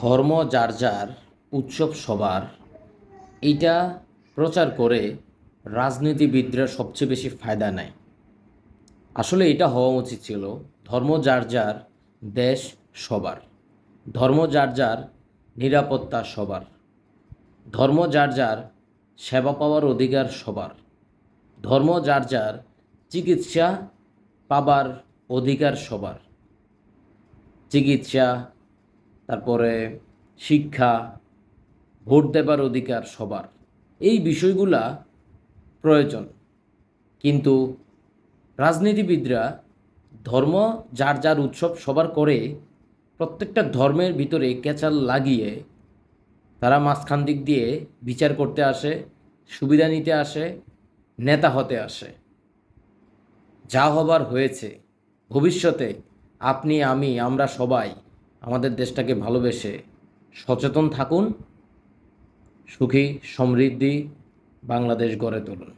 ধর্ম যার যার উৎসব সবার এইটা প্রচার করে রাজনীতিবিদরা সবচেয়ে বেশি ফায়দা নেয় আসলে এটা হওয়া উচিত ছিল ধর্ম যার যার দেশ সবার ধর্ম যার যার নিরাপত্তা সবার ধর্ম যার যার সেবা পাওয়ার অধিকার সবার ধর্ম যার যার চিকিৎসা পাবার অধিকার সবার চিকিৎসা তারপরে শিক্ষা ভোট দেবার অধিকার সবার এই বিষয়গুলা প্রয়োজন কিন্তু রাজনীতিবিদরা ধর্ম যার যার উৎসব সবার করে প্রত্যেকটা ধর্মের ভিতরে ক্যাচাল লাগিয়ে তারা মাঝখান দিক দিয়ে বিচার করতে আসে সুবিধা নিতে আসে নেতা হতে আসে যা হবার হয়েছে ভবিষ্যতে আপনি আমি আমরা সবাই আমাদের দেশটাকে ভালোবেসে সচেতন থাকুন সুখী সমৃদ্ধি বাংলাদেশ গড়ে তুলুন